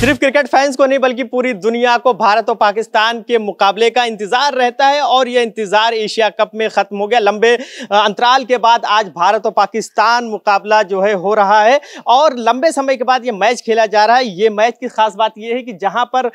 सिर्फ cricket fans को नहीं बल्कि पूरी दुनिया को भारत और पाकिस्तान के मुकाबले का इंतजार रहता है और यह इंतजार एशिया कप में खत्म हो गया लंबे अंतराल के बाद आज भारत और पाकिस्तान मुकाबला जो है हो रहा है और लंबे समय के बाद ये मैच खेला जा रहा है ये मैच की खास बात यह है कि जहां पर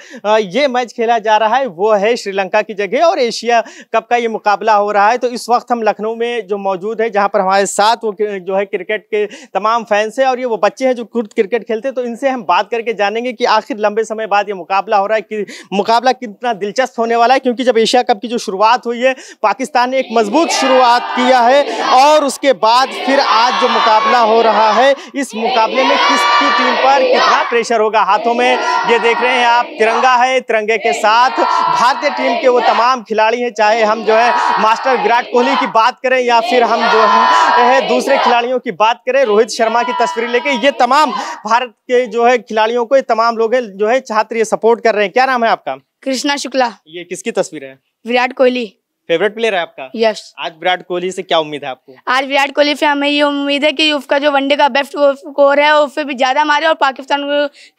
ये मैच खेला जा रहा है वो है श्रीलंका की जगह और एशिया कप का ये मुकाबला हो रहा है तो इस वक्त हम लखनऊ में जो मौजूद है जहाँ पर हमारे साथ वो जो है क्रिकेट के तमाम फैंस हैं और ये वो बच्चे हैं जो खुद क्रिकेट खेलते हैं तो इनसे हम बात करके जानेंगे कि आखिर लंबे समय बाद ये मुकाबला हो रहा है कि मुकाबला कितना दिलचस्प होने वाला है क्योंकि जब एशिया कप की जो शुरुआत हुई है पाकिस्तान ने एक मजबूत शुरुआत किया है और उसके बाद फिर आज जो मुकाबला हो रहा है इस मुकाबले में किसकी टीम पर कितना प्रेशर होगा हाथों में ये देख रहे हैं आप तिरंगा है तिरंगे के साथ भारतीय टीम के वो तमाम खिलाड़ी हैं चाहे हम जो है मास्टर विराट कोहली की बात करें या फिर हम जो है दूसरे खिलाड़ियों की बात करें रोहित शर्मा की तस्वीर लेके ये तमाम भारत के जो है खिलाड़ियों को ये तमाम लोग है जो है छात्र ये सपोर्ट कर रहे हैं क्या नाम है आपका कृष्णा शुक्ला ये किसकी तस्वीर है विराट कोहली फेवरेट प्लेयर है आपका यस yes. आज विराट कोहली से क्या उम्मीद है आपको आज विराट कोहली से हमें ये उम्मीद है कि उसका जो वनडे का बेस्ट स्कोर है उससे भी ज्यादा मारे और पाकिस्तान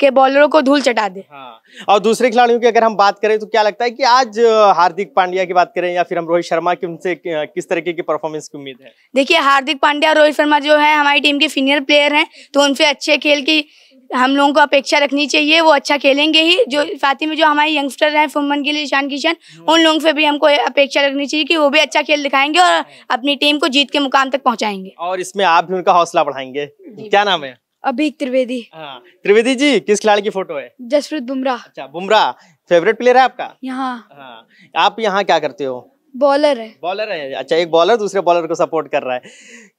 के बॉलरों को धूल चटा दे हाँ। और दूसरे खिलाड़ियों की अगर हम बात करें तो क्या लगता है कि आज हार्दिक पांड्या की बात करें या फिर हम रोहित शर्मा की उनसे किस तरीके की परफॉर्मेंस की उम्मीद है देखिए हार्दिक पांड्या और रोहित शर्मा जो है हमारी टीम के सीनियर प्लेयर है तो उनसे अच्छे खेल की हम लोगों को अपेक्षा रखनी चाहिए वो अच्छा खेलेंगे ही जो साथ ही में जो हमारे यंगस्टर हैं फुमन के लिए ईशान किशन हम्म। उन लोगों से भी हमको अपेक्षा रखनी चाहिए कि वो भी अच्छा खेल दिखाएंगे और हम्म। अपनी टीम को जीत के मुकाम तक पहुंचाएंगे और इसमें आप भी उनका हौसला बढ़ाएंगे क्या नाम है अभिक त्रिवेदी हाँ, त्रिवेदी जी किस खिलाड़ी की फोटो है जसप्रीत बुमराह अच्छा बुमराह फेवरेट प्लेयर है आपका यहाँ हाँ, आप यहाँ क्या करते हो बॉलर है बॉलर है अच्छा एक बॉलर दूसरे बॉलर को सपोर्ट कर रहा है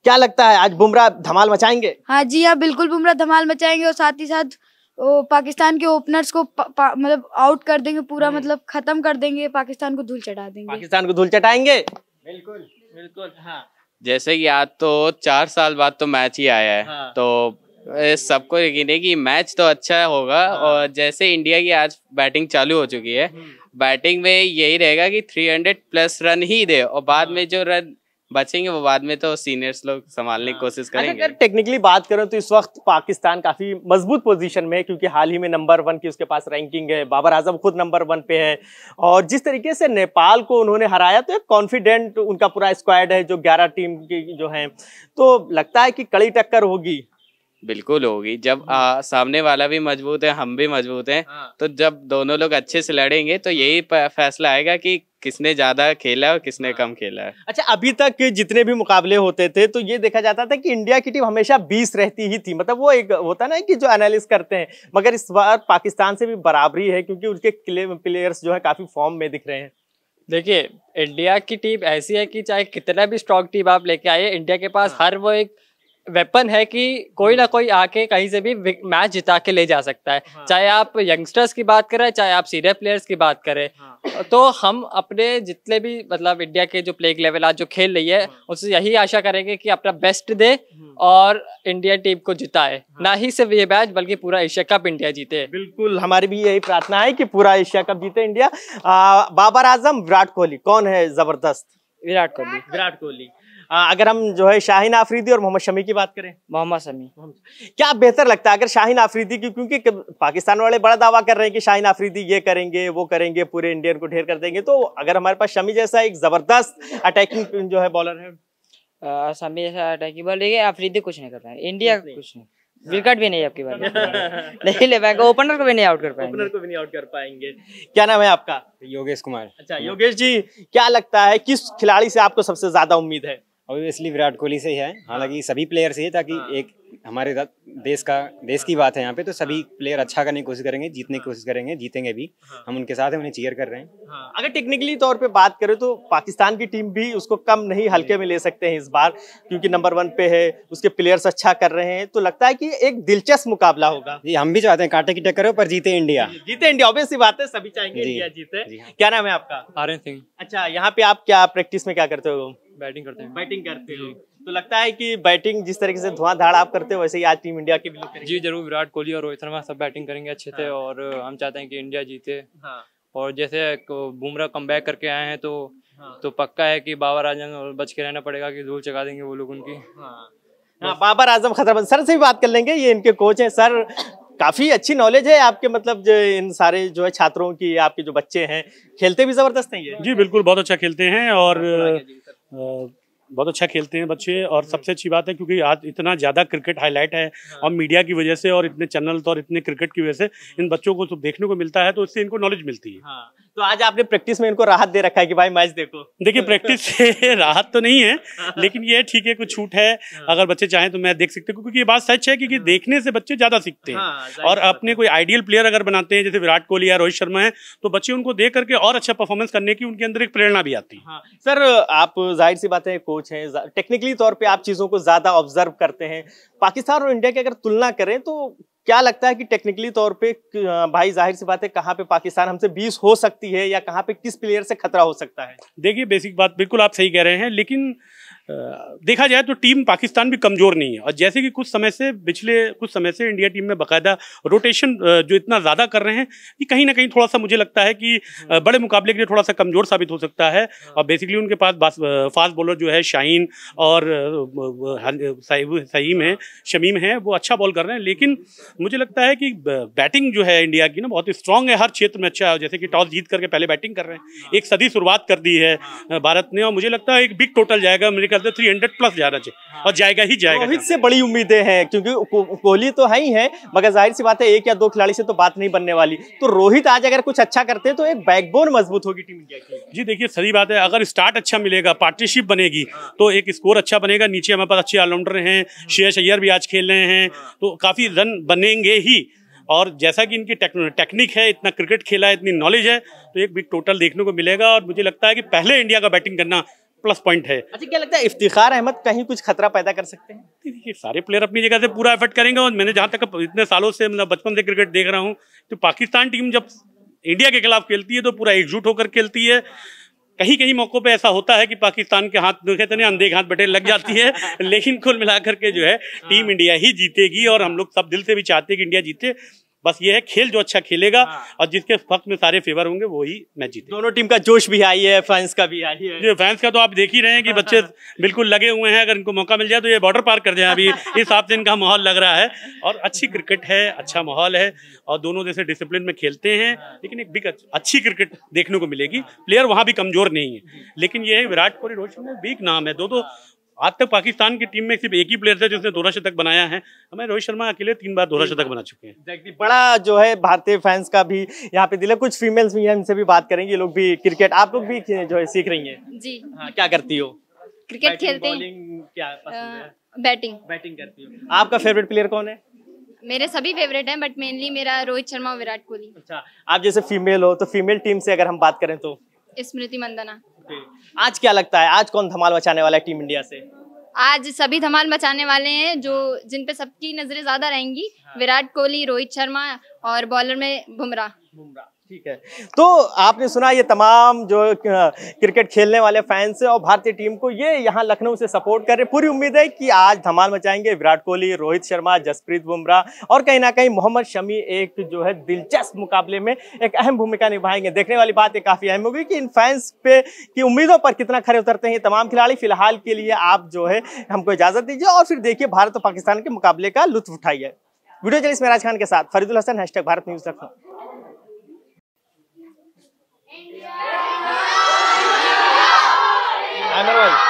क्या लगता है आज बुमराह धमाल मचाएंगे हाँ जी हाँ बिल्कुल बुमराह धमाल मचाएंगे और साथ ही साथ ओ, पाकिस्तान के ओपनर्स को मतलब आउट कर देंगे पूरा हम्म। मतलब खत्म कर देंगे पाकिस्तान को धूल चढ़ा देंगे पाकिस्तान को धूल चटाएंगे बिल्कुल बिल्कुल हाँ जैसे कि आज तो चार साल बाद तो मैच ही आया है हाँ। तो सबको यकीन है कि मैच तो अच्छा होगा हाँ। और जैसे इंडिया की आज बैटिंग चालू हो चुकी है हम्म। बैटिंग में यही रहेगा कि 300 प्लस रन ही दे और बाद हाँ। में जो रन बचेंगे वो बाद में तो सीनियर्स लोग संभालने की हाँ। कोशिश अच्छा, करेंगे अगर टेक्निकली बात करें तो इस वक्त पाकिस्तान काफी मजबूत पोजीशन में है क्योंकि हाल ही में नंबर वन की उसके पास रैंकिंग है बाबर आजम खुद नंबर वन पे है और जिस तरीके से नेपाल को उन्होंने हराया तो एक कॉन्फिडेंट उनका पूरा स्क्वाड है जो ग्यारह टीम की जो है तो लगता है कि कड़ी टक्कर होगी बिल्कुल होगी जब हाँ। आ, सामने वाला भी मजबूत है हम भी मजबूत हैं हाँ। तो जब दोनों लोग अच्छे से लड़ेंगे तो यही फैसला आएगा कि किसने ज्यादा खेला और किसने हाँ। कम खेला है अच्छा अभी तक जितने भी मुकाबले होते थे तो ये देखा जाता था कि इंडिया की टीम हमेशा 20 रहती ही थी मतलब वो एक होता ना कि जो एनालिस करते हैं मगर इस बार पाकिस्तान से भी बराबरी है क्योंकि उसके प्लेयर्स जो है काफी फॉर्म में दिख रहे हैं देखिए इंडिया की टीम ऐसी है कि चाहे कितना भी स्ट्रॉन्ग टीम आप लेके आए इंडिया के पास हर वो एक वेपन है कि कोई ना कोई आके कहीं से भी मैच जिता के ले जा सकता है हाँ। चाहे आप यंगस्टर्स की बात करें चाहे आप सीनियर प्लेयर्स की बात करें हाँ। तो हम अपने जितने भी मतलब इंडिया के जो प्लेइंग लेवल आज जो खेल रही है हाँ। उससे यही आशा करेंगे कि अपना बेस्ट दे हाँ। और इंडिया टीम को जिताए हाँ। ना ही सिर्फ ये मैच बल्कि पूरा एशिया कप इंडिया जीते बिल्कुल हमारी भी यही प्रार्थना है कि पूरा एशिया कप जीते इंडिया बाबर आजम विराट कोहली कौन है जबरदस्त विराट कोहली विराट कोहली अगर हम जो है शाहिन आफरीदी और मोहम्मद शमी की बात करें मोहम्मद शमी क्या बेहतर लगता है अगर शाहिन आफरीदी की क्योंकि पाकिस्तान वाले बड़ा दावा कर रहे हैं कि शाहिन आफरीदी ये करेंगे वो करेंगे पूरे इंडियन को ढेर कर देंगे तो अगर हमारे पास शमी जैसा एक जबरदस्त अटैकिंग जो है बॉलर है शमी जैसा अटैकिंग बॉलर देखिए आफरीदी कुछ नहीं कर रहा है इंडिया कुछ नहीं विकेट भी नहीं आपकी बात नहीं ले पाएंगे ओपनर को भी नहीं आउट कर पाएंगे ओपनर को भी नहीं आउट कर पाएंगे क्या नाम है आपका योगेश कुमार अच्छा योगेश जी क्या लगता है किस खिलाड़ी से आपको सबसे ज्यादा उम्मीद है ऑब्वियसली विराट कोहली से ही है हाँ। हालांकि सभी प्लेयर से ही ताकि हाँ। एक हमारे देश का देश की बात है यहाँ पे तो सभी प्लेयर हाँ। अच्छा करने की कोशिश करेंगे जीतने की कोशिश करेंगे जीतेंगे भी हम उनके साथ हैं उन्हें चीयर कर रहे हैं अगर टेक्निकली तौर पे बात करें तो पाकिस्तान की टीम भी उसको कम नहीं हल्के में ले सकते हैं इस बार क्योंकि नंबर वन पे है उसके प्लेयर्स अच्छा कर रहे हैं तो लगता है कि एक दिलचस्प मुकाबला होगा जी हम भी चाहते हैं कांटे की टक्कर हो पर जीते इंडिया जीते इंडिया ऑब्वियसली बात है सभी चाहेंगे इंडिया जीते क्या नाम है आपका आर्यन सिंह अच्छा यहाँ पे आप क्या प्रैक्टिस में क्या करते हो बैटिंग करते हैं बैटिंग करते हो तो लगता है कि बैटिंग जिस तरीके से धुआंधार आप करते हो वैसे ही आज टीम इंडिया की भी जी जरूर विराट कोहली और रोहित शर्मा सब बैटिंग करेंगे अच्छे से हाँ। और हम चाहते हैं कि इंडिया जीते हाँ। और जैसे बुमराह कम करके आए हैं तो हाँ। तो पक्का है कि बाबर आजम और बच के रहना पड़ेगा कि धूल चगा देंगे वो लोग उनकी हाँ, हाँ बाबर आजम खतरा सर से भी बात कर लेंगे ये इनके कोच हैं सर काफी अच्छी नॉलेज है आपके मतलब जो इन सारे जो है छात्रों की आपके जो बच्चे हैं खेलते भी जबरदस्त हैं ये जी बिल्कुल बहुत अच्छा खेलते हैं और 呃。बहुत अच्छा खेलते हैं बच्चे हम्म। और सबसे अच्छी बात है क्योंकि आज इतना ज़्यादा क्रिकेट हाईलाइट है हाँ। और मीडिया की वजह से और इतने चैनल तो और इतने क्रिकेट की वजह से हम्म। इन बच्चों को तो देखने को मिलता है तो इससे इनको नॉलेज मिलती है हाँ, तो आज आपने प्रैक्टिस में इनको राहत दे रखा है कि भाई मैच देखो देखिए प्रैक्टिस से राहत तो नहीं है हाँ। लेकिन ये ठीक है कुछ छूट है अगर बच्चे चाहें तो मैं देख सकते क्योंकि ये बात सच है क्योंकि देखने से बच्चे ज़्यादा सीखते हैं और अपने कोई आइडियल प्लेयर अगर बनाते हैं जैसे विराट कोहली या रोहित शर्मा है तो बच्चे उनको देख करके और अच्छा परफॉर्मेंस करने की उनके अंदर एक प्रेरणा भी आती है सर आप जाहिर सी बात है कोच अप्रोच है टेक्निकली तौर पे आप चीज़ों को ज़्यादा ऑब्जर्व करते हैं पाकिस्तान और इंडिया की अगर तुलना करें तो क्या लगता है कि टेक्निकली तौर पे भाई जाहिर सी बात है कहाँ पे पाकिस्तान हमसे 20 हो सकती है या कहाँ पे किस प्लेयर से खतरा हो सकता है देखिए बेसिक बात बिल्कुल आप सही कह रहे हैं लेकिन देखा जाए तो टीम पाकिस्तान भी कमज़ोर नहीं है और जैसे कि कुछ समय से पिछले कुछ समय से इंडिया टीम में बाकायदा रोटेशन जो इतना ज़्यादा कर रहे हैं कि कहीं ना कहीं थोड़ा सा मुझे लगता है कि हम्म। बड़े मुकाबले के लिए थोड़ा सा कमज़ोर साबित हो सकता है हाँ। और बेसिकली उनके पास फास्ट बॉलर जो है शाहीन और सहीम है हाँ। शमीम है वो अच्छा बॉल कर रहे हैं लेकिन मुझे लगता है कि बैटिंग जो है इंडिया की ना बहुत स्ट्रॉन्ग है हर क्षेत्र में अच्छा है जैसे कि टॉस जीत करके पहले बैटिंग कर रहे हैं हाँ। एक सदी शुरुआत कर दी है भारत ने और मुझे लगता है एक बिग टोटल जाएगा मेरे करते थ्री हंड्रेड प्लस जाना चाहिए हाँ। और जाएगा ही जाएगा रोहित से बड़ी उम्मीदें हैं क्योंकि कोहली तो है ही है मगर जाहिर सी बात है एक या दो खिलाड़ी से तो बात नहीं बनने वाली तो रोहित आज अगर कुछ अच्छा करते हैं तो एक बैकबोन मजबूत होगी टीम इंडिया की जी देखिए सही बात है अगर स्टार्ट अच्छा मिलेगा पार्टनरशिप बनेगी हाँ। तो एक स्कोर अच्छा बनेगा नीचे हमारे पास अच्छे ऑलराउंडर हैं हाँ। शेयर अय्यर भी आज खेल रहे हैं तो काफ़ी रन बनेंगे ही और जैसा कि इनकी टेक्निक है इतना क्रिकेट खेला है इतनी नॉलेज है तो एक बिग टोटल देखने को मिलेगा और मुझे लगता है कि पहले इंडिया का बैटिंग करना प्लस पॉइंट है अच्छा क्या लगता है इफ्तिखार अहमद कहीं कुछ खतरा पैदा कर सकते हैं सारे प्लेयर अपनी जगह से पूरा एफर्ट करेंगे और मैंने जहाँ तक इतने सालों से मतलब बचपन से क्रिकेट देख रहा हूँ तो पाकिस्तान टीम जब इंडिया के खिलाफ खेलती है तो पूरा एकजुट होकर खेलती है कहीं कहीं मौक़ों पे ऐसा होता है कि पाकिस्तान के हाथ तो नहीं अंधे हाथ बैठे लग जाती है लेकिन कुल मिलाकर के जो है टीम हाँ। इंडिया ही जीतेगी और हम लोग सब दिल से भी चाहते हैं कि इंडिया जीते बस ये है खेल जो अच्छा खेलेगा हाँ। और जिसके पक्ष में सारे फेवर होंगे वही मैच जीते दोनों टीम का जोश भी आई है फैंस का भी आई है ये फैंस का तो आप देख ही रहे हैं कि बच्चे बिल्कुल लगे हुए हैं अगर इनको मौका मिल जाए तो ये बॉर्डर पार कर जाए अभी इस हिसाब से इनका माहौल लग रहा है और अच्छी क्रिकेट है अच्छा माहौल है और दोनों जैसे डिसिप्लिन में खेलते हैं लेकिन एक बिग अच्छी क्रिकेट देखने को मिलेगी प्लेयर वहाँ भी कमजोर नहीं है लेकिन ये विराट कोहली रोहित शर्मा बिग नाम है दो दो आज तक पाकिस्तान की टीम में सिर्फ एक ही प्लेयर था जिसने दोहरा शतक बनाया है हमें रोहित शर्मा अकेले तीन बार दोहरा शतक बना चुके हैं बड़ा जो है भारतीय फैंस का भी यहाँ पे दिल है कुछ फीमेल्स भी हैं इनसे भी बात करेंगे ये लोग भी क्रिकेट आप लोग भी जो है सीख रही है जी हाँ क्या करती हो क्रिकेट खेलते बैटिंग बैटिंग करती हो आपका फेवरेट प्लेयर कौन है मेरे सभी फेवरेट हैं बट मेनली मेरा रोहित शर्मा और विराट कोहली अच्छा आप जैसे फीमेल हो तो फीमेल टीम से अगर हम बात करें तो स्मृति मंदना आज क्या लगता है आज कौन धमाल मचाने वाला है टीम इंडिया से आज सभी धमाल मचाने वाले हैं जो जिन पे सबकी नजरें ज्यादा रहेंगी हाँ। विराट कोहली रोहित शर्मा और बॉलर में बुमराह बुमराह ठीक है तो आपने सुना ये तमाम जो क्रिकेट खेलने वाले फैंस हैं और भारतीय टीम को ये यहाँ लखनऊ से सपोर्ट कर रहे पूरी उम्मीद है कि आज धमाल मचाएंगे विराट कोहली रोहित शर्मा जसप्रीत बुमराह और कहीं ना कहीं मोहम्मद शमी एक जो है दिलचस्प मुकाबले में एक अहम भूमिका निभाएंगे देखने वाली बात ये काफ़ी अहम होगी कि इन फैंस पे की उम्मीदों पर कितना खरे उतरते हैं तमाम खिलाड़ी फिलहाल के लिए आप जो है हमको इजाज़त दीजिए और फिर देखिए भारत और पाकिस्तान के मुकाबले का लुत्फ उठाइए वीडियो जर्नलिस्ट महराज खान के साथ Faridul Hasan hashtag Bharat news Lucknow Anwar.